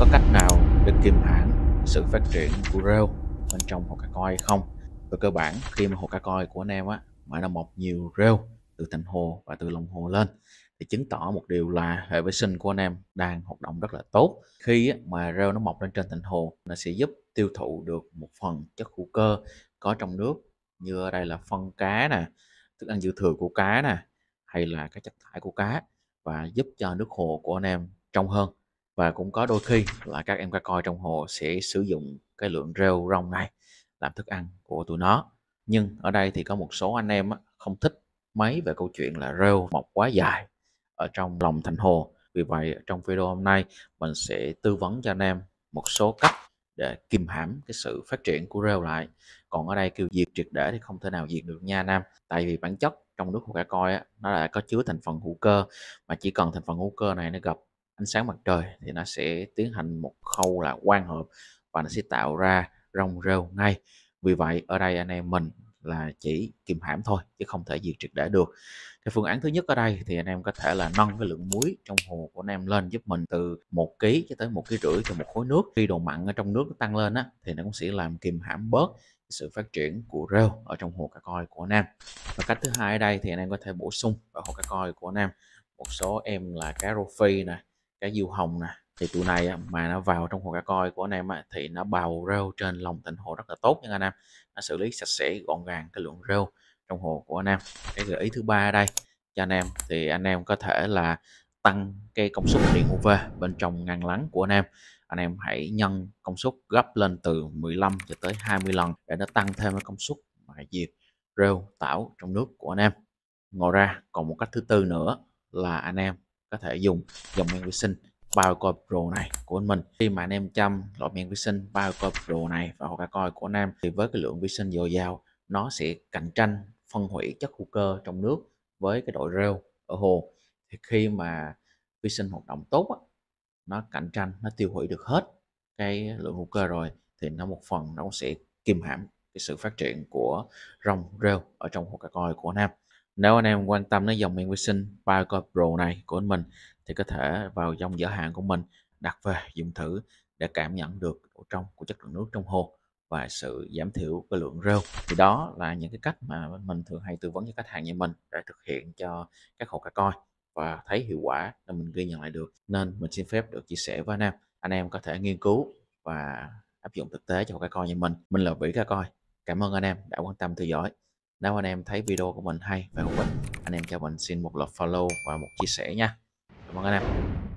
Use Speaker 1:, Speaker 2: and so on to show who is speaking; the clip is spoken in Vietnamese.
Speaker 1: có cách nào để kiềm hãm sự phát triển của rêu bên trong hồ cá coi hay không về cơ bản khi mà hồ cá coi của anh em á mà nó mọc nhiều rêu từ thành hồ và từ lòng hồ lên thì chứng tỏ một điều là hệ vệ sinh của anh em đang hoạt động rất là tốt khi mà rêu nó mọc lên trên thành hồ nó sẽ giúp tiêu thụ được một phần chất hữu cơ có trong nước như ở đây là phân cá nè thức ăn dư thừa của cá nè hay là các chất thải của cá và giúp cho nước hồ của anh em trong hơn và cũng có đôi khi là các em cá coi trong hồ sẽ sử dụng cái lượng rêu rong này làm thức ăn của tụi nó nhưng ở đây thì có một số anh em không thích mấy về câu chuyện là rêu mọc quá dài ở trong lòng thành hồ vì vậy trong video hôm nay mình sẽ tư vấn cho anh em một số cách để kìm hãm cái sự phát triển của rêu lại còn ở đây kêu diệt triệt để thì không thể nào diệt được nha anh em tại vì bản chất trong nước hồ cá coi á, nó đã có chứa thành phần hữu cơ mà chỉ cần thành phần hữu cơ này nó gặp ánh sáng mặt trời thì nó sẽ tiến hành một khâu là quang hợp và nó sẽ tạo ra rong rêu ngay vì vậy ở đây anh em mình là chỉ kìm hãm thôi chứ không thể diệt triệt để được cái phương án thứ nhất ở đây thì anh em có thể là nâng cái lượng muối trong hồ của anh em lên giúp mình từ một kg cho tới một kg rưỡi cho một khối nước khi độ mặn ở trong nước tăng lên á thì nó cũng sẽ làm kìm hãm bớt sự phát triển của rêu ở trong hồ cá coi của anh em và cách thứ hai ở đây thì anh em có thể bổ sung vào hồ cá coi của anh em một số em là cá rô phi nè cá diêu hồng nè thì tụi này á, mà nó vào trong hồ cá coi của anh em á, thì nó bào rêu trên lòng tịnh hồ rất là tốt nha anh em nó xử lý sạch sẽ gọn gàng cái lượng rêu trong hồ của anh em cái gợi ý thứ ba ở đây cho anh em thì anh em có thể là tăng cái công suất điện UV bên trong ngăn lắng của anh em anh em hãy nhân công suất gấp lên từ 15 cho tới 20 lần để nó tăng thêm cái công suất mà diệt rêu tảo trong nước của anh em ngoài ra còn một cách thứ tư nữa là anh em có thể dùng dòng men vi sinh Biocore Pro này của anh mình khi mà anh em chăm loại men vi sinh Biocore Pro này và hoa coi của anh em thì với cái lượng vi sinh dồi dào nó sẽ cạnh tranh phân hủy chất hữu cơ trong nước với cái đội rêu ở hồ thì khi mà vi sinh hoạt động tốt nó cạnh tranh nó tiêu hủy được hết cái lượng hữu cơ rồi thì nó một phần nó sẽ kiềm hãm cái sự phát triển của rong rêu ở trong hồ cá coi của anh em nếu anh em quan tâm đến dòng men vi sinh Biocore Pro này của mình thì có thể vào dòng giới hạn của mình đặt về dùng thử để cảm nhận được độ trong của chất lượng nước trong hồ và sự giảm thiểu cái lượng rêu thì đó là những cái cách mà mình thường hay tư vấn cho khách hàng như mình để thực hiện cho các hộ cá coi và thấy hiệu quả là mình ghi nhận lại được nên mình xin phép được chia sẻ với anh em anh em có thể nghiên cứu và áp dụng thực tế cho hộ cá coi như mình mình là vĩ cá coi cảm ơn anh em đã quan tâm theo dõi nếu anh em thấy video của mình hay và hữu ích, anh em cho mình xin một lượt follow và một chia sẻ nha. Cảm ơn anh em.